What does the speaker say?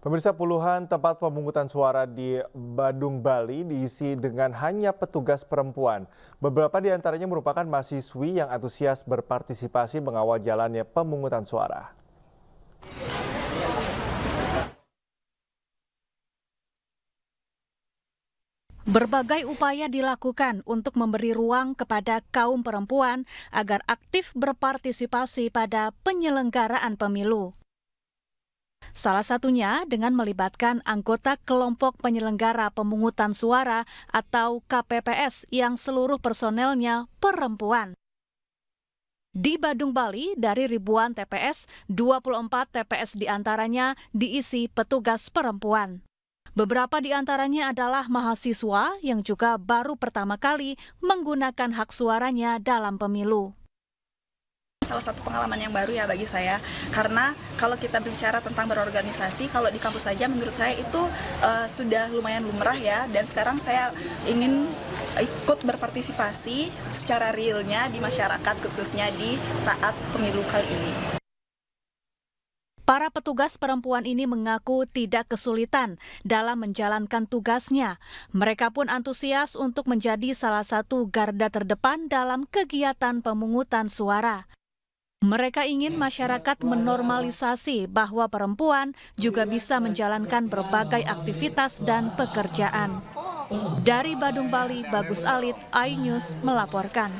Pemirsa puluhan tempat pemungutan suara di Badung, Bali diisi dengan hanya petugas perempuan. Beberapa di antaranya merupakan mahasiswi yang antusias berpartisipasi mengawal jalannya pemungutan suara. Berbagai upaya dilakukan untuk memberi ruang kepada kaum perempuan agar aktif berpartisipasi pada penyelenggaraan pemilu. Salah satunya dengan melibatkan anggota kelompok penyelenggara pemungutan suara atau KPPS yang seluruh personelnya perempuan. Di Badung, Bali, dari ribuan TPS, 24 TPS diantaranya diisi petugas perempuan. Beberapa di antaranya adalah mahasiswa yang juga baru pertama kali menggunakan hak suaranya dalam pemilu salah satu pengalaman yang baru ya bagi saya karena kalau kita berbicara tentang berorganisasi kalau di kampus saja menurut saya itu uh, sudah lumayan lumrah ya dan sekarang saya ingin ikut berpartisipasi secara realnya di masyarakat khususnya di saat pemilu kali ini. Para petugas perempuan ini mengaku tidak kesulitan dalam menjalankan tugasnya. Mereka pun antusias untuk menjadi salah satu garda terdepan dalam kegiatan pemungutan suara. Mereka ingin masyarakat menormalisasi bahwa perempuan juga bisa menjalankan berbagai aktivitas dan pekerjaan. Dari Badung Bali, Bagus Alit, iNews melaporkan.